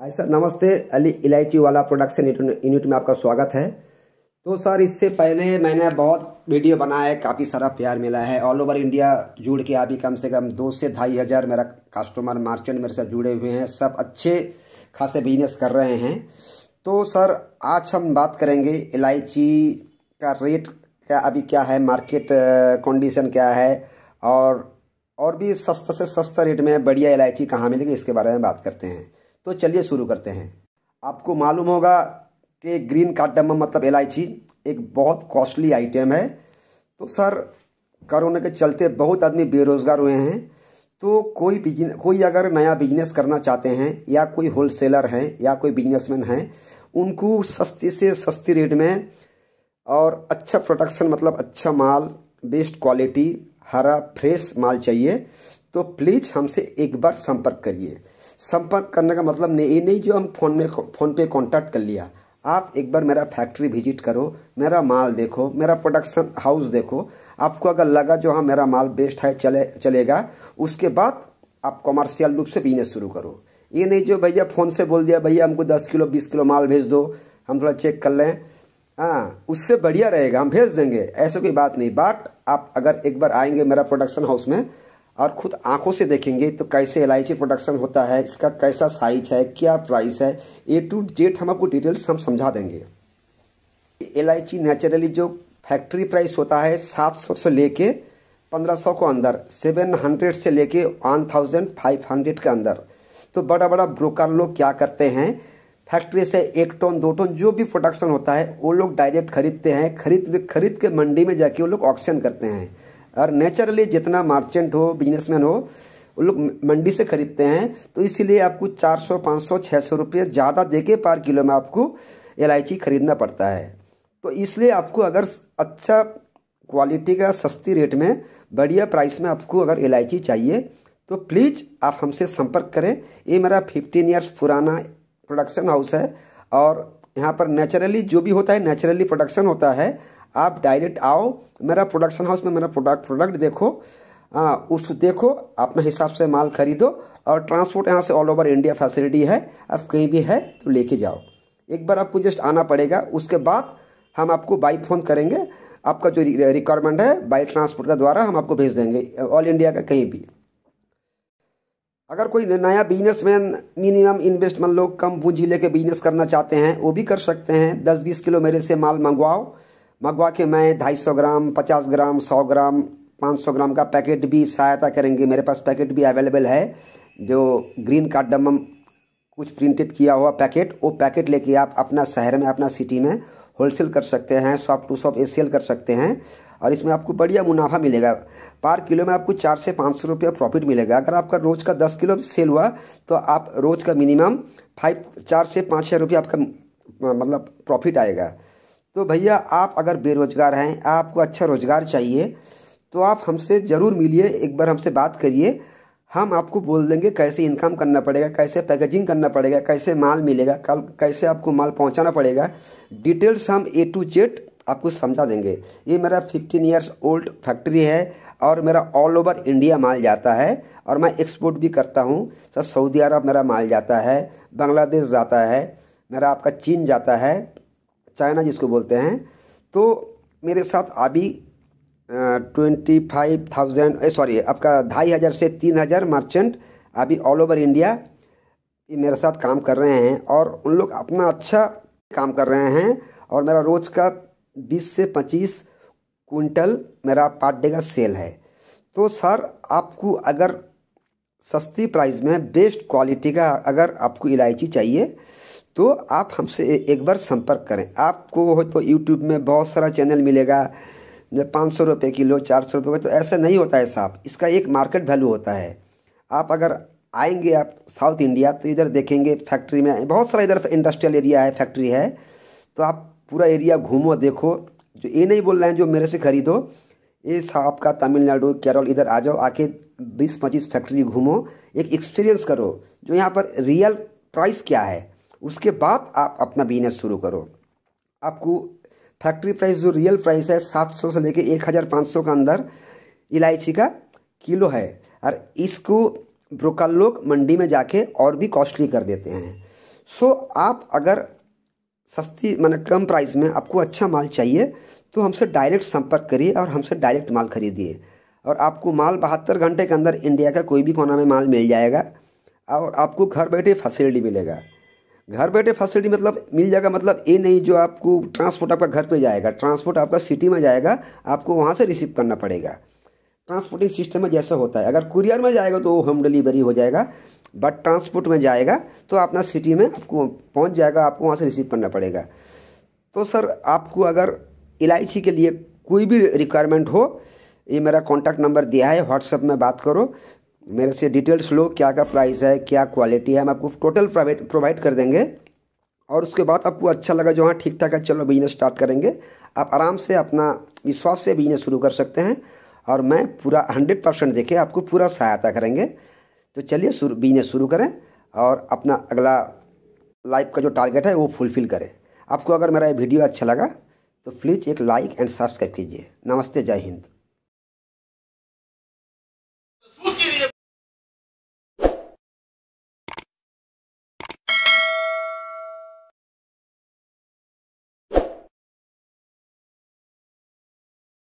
hi sir नमस्ते अली इलायची वाला प्रोडक्शन यूनिट में आपका स्वागत है तो सर इससे पहले मैंने बहुत वीडियो बनाया है काफ़ी सारा प्यार मिला है ऑल ओवर इंडिया जुड़ के अभी कम से कम दो से ढाई हज़ार मेरा कस्टमर मार्चेंट मेरे साथ जुड़े हुए हैं सब अच्छे खासे बिजनेस कर रहे हैं तो सर आज हम बात करेंगे इलायची का रेट क्या अभी क्या है मार्केट कंडीशन क्या है और और भी सस्ता से सस्ता रेट में बढ़िया इलायची कहाँ मिलेगी इसके बारे में बात करते हैं तो चलिए शुरू करते हैं आपको मालूम होगा कि ग्रीन कार्डम मतलब इलायची एक बहुत कॉस्टली आइटम है तो सर कोरोना के चलते बहुत आदमी बेरोज़गार हुए हैं तो कोई बिजन कोई अगर नया बिजनेस करना चाहते हैं या कोई होलसेलर हैं या कोई बिजनेसमैन हैं उनको सस्ती से सस्ती रेट में और अच्छा प्रोडक्शन मतलब अच्छा माल बेस्ट क्वालिटी हरा फ्रेश माल चाहिए तो प्लीज़ हमसे एक बार संपर्क करिए संपर्क करने का मतलब नहीं ये नहीं जो हम फ़ोन में फ़ोन पे कॉन्टैक्ट कर लिया आप एक बार मेरा फैक्ट्री विजिट करो मेरा माल देखो मेरा प्रोडक्शन हाउस देखो आपको अगर लगा जो हाँ मेरा माल बेस्ट है चले चलेगा उसके बाद आप कॉमर्शियल रूप से बिजनेस शुरू करो ये नहीं जो भैया फ़ोन से बोल दिया भैया हमको दस किलो बीस किलो माल भेज दो हम थोड़ा चेक कर लें हाँ उससे बढ़िया रहेगा हम भेज देंगे ऐसा कोई बात नहीं बट आप अगर एक बार आएंगे मेरा प्रोडक्शन हाउस में और खुद आंखों से देखेंगे तो कैसे एलआईची प्रोडक्शन होता है इसका कैसा साइज है क्या प्राइस है ए टू जेड हम आपको डिटेल्स हम समझा देंगे एलआईची नेचुरली जो फैक्ट्री प्राइस होता है सात सौ से लेके पंद्रह सौ को अंदर सेवन हंड्रेड से लेके वन थाउजेंड फाइव हंड्रेड के अंदर तो बड़ा बड़ा ब्रोकर लोग क्या करते हैं फैक्ट्री से एक टन दो टन जो भी प्रोडक्शन होता है वो लोग डायरेक्ट खरीदते हैं खरीद खरीद के मंडी में जाके वो लोग ऑक्शन करते हैं और नेचुरली जितना मार्चेंट हो बिजनेसमैन हो वो लोग मंडी से खरीदते हैं तो इसीलिए आपको 400, 500, 600 रुपये ज़्यादा दे के पर किलो में आपको इलायची खरीदना पड़ता है तो इसलिए आपको अगर अच्छा क्वालिटी का सस्ती रेट में बढ़िया प्राइस में आपको अगर इलायची चाहिए तो प्लीज़ आप हमसे संपर्क करें ये मेरा फिफ्टीन ईयर्स पुराना प्रोडक्शन हाउस है और यहाँ पर नेचुरली जो भी होता है नेचुरली प्रोडक्शन होता है आप डायरेक्ट आओ मेरा प्रोडक्शन हाउस में मेरा प्रोडक्ट प्रोडक्ट देखो आ, उसको देखो अपने हिसाब से माल खरीदो और ट्रांसपोर्ट यहाँ से ऑल ओवर इंडिया फैसिलिटी है आप कहीं भी है तो लेके जाओ एक बार आपको जस्ट आना पड़ेगा उसके बाद हम आपको बाई फोन करेंगे आपका जो रिक्वायरमेंट है बाई ट्रांसपोर्ट के द्वारा हम आपको भेज देंगे ऑल इंडिया का कहीं भी अगर कोई नया बिजनेसमैन मिनिमम इन्वेस्टमेंट लोग कम पूंजी लेके बिजनेस करना चाहते हैं वो भी कर सकते हैं दस बीस किलो मेरे से माल मंगवाओ मगवा के मैं ढाई सौ ग्राम पचास ग्राम सौ ग्राम पाँच सौ ग्राम का पैकेट भी सहायता करेंगे मेरे पास पैकेट भी अवेलेबल है जो ग्रीन कार्डम कुछ प्रिंटेड किया हुआ पैकेट वो पैकेट लेके आप अपना शहर में अपना सिटी में होलसेल कर सकते हैं shop to shop a sale कर सकते हैं और इसमें आपको बढ़िया मुनाफा मिलेगा पर किलो में आपको चार से पाँच सौ रुपया प्रॉफिट मिलेगा अगर आपका रोज़ का दस किलो सेल हुआ तो आप रोज़ का मिनिमम फाइव चार से पाँच हज़ार रुपया आपका मतलब प्रॉफिट आएगा तो भैया आप अगर बेरोज़गार हैं आपको अच्छा रोज़गार चाहिए तो आप हमसे ज़रूर मिलिए एक बार हमसे बात करिए हम आपको बोल देंगे कैसे इनकम करना पड़ेगा कैसे पैकेजिंग करना पड़ेगा कैसे माल मिलेगा कल कैसे आपको माल पहुंचाना पड़ेगा डिटेल्स हम ए टू जेड आपको समझा देंगे ये मेरा फिफ्टीन ईयर्स ओल्ड फैक्ट्री है और मेरा ऑल ओवर इंडिया माल जाता है और मैं एक्सपोर्ट भी करता हूँ सर सऊदी अरब मेरा माल जाता है बांग्लादेश जाता है मेरा आपका चीन जाता है चाइना जिसको बोलते हैं तो मेरे साथ अभी ट्वेंटी फाइव थाउजेंड सॉरी आपका ढाई हज़ार से तीन हज़ार मर्चेंट अभी ऑल ओवर इंडिया मेरे साथ काम कर रहे हैं और उन लोग अपना अच्छा काम कर रहे हैं और मेरा रोज़ का बीस से पच्चीस कुंटल मेरा पार्ट डे का सेल है तो सर आपको अगर सस्ती प्राइस में बेस्ट क्वालिटी का अगर आपको इलायची चाहिए तो आप हमसे एक बार संपर्क करें आपको हो तो यूट्यूब में बहुत सारा चैनल मिलेगा पाँच सौ रुपये किलो चार सौ रुपये तो ऐसा नहीं होता है साहब इसका एक मार्केट वैल्यू होता है आप अगर आएंगे आप साउथ इंडिया तो इधर देखेंगे फैक्ट्री में बहुत सारा इधर इंडस्ट्रियल एरिया है फैक्ट्री है तो आप पूरा एरिया घूमो देखो जो ये नहीं बोल रहे हैं जो मेरे से खरीदो ये साहब का तमिलनाडु केरल इधर आ जाओ आके बीस पच्चीस फैक्ट्री घूमो एक एक्सपीरियंस करो जो यहाँ पर रियल प्राइस क्या है उसके बाद आप अपना बिजनेस शुरू करो आपको फैक्ट्री प्राइस जो रियल प्राइस है सात सौ से लेके एक हज़ार पाँच सौ अंदर इलायची का किलो है और इसको ब्रोकर लोग मंडी में जाके और भी कॉस्टली कर देते हैं सो आप अगर सस्ती मैंने कम प्राइस में आपको अच्छा माल चाहिए तो हमसे डायरेक्ट संपर्क करिए और हमसे डायरेक्ट माल खरीदिए और आपको माल बहत्तर घंटे के अंदर इंडिया का कोई भी कोना में माल मिल जाएगा और आपको घर बैठे फैसिलिटी मिलेगा घर बैठे फैसिलिटी मतलब मिल जाएगा मतलब ये नहीं जो आपको ट्रांसपोर्ट आपका घर पे जाएगा ट्रांसपोर्ट आपका सिटी में जाएगा आपको वहाँ से रिसीव करना पड़ेगा ट्रांसपोर्टिंग सिस्टम में जैसा होता है अगर कुरियर में जाएगा तो होम डिलीवरी हो जाएगा बट ट्रांसपोर्ट में जाएगा तो अपना सिटी में आपको पहुँच जाएगा आपको वहाँ से रिसीव करना पड़ेगा तो सर आपको अगर इलायची के लिए कोई भी रिक्वायरमेंट हो ये मेरा कॉन्टैक्ट नंबर दिया है व्हाट्सएप में बात करो मेरे से डिटेल्स लो क्या क्या प्राइस है क्या क्वालिटी है हम आपको टोटल प्राइवेट प्रोवाइड कर देंगे और उसके बाद आपको अच्छा लगा जो हाँ ठीक ठाक है चलो बिजनेस स्टार्ट करेंगे आप आराम से अपना विश्वास से बिजनेस शुरू कर सकते हैं और मैं पूरा हंड्रेड परसेंट देखे आपको पूरा सहायता करेंगे तो चलिए शुरू बिजनेस शुरू करें और अपना अगला लाइफ का जो टारगेट है वो फुलफ़िल करें आपको अगर मेरा ये वीडियो अच्छा लगा तो प्लीज़ एक लाइक एंड सब्सक्राइब कीजिए नमस्ते जय हिंद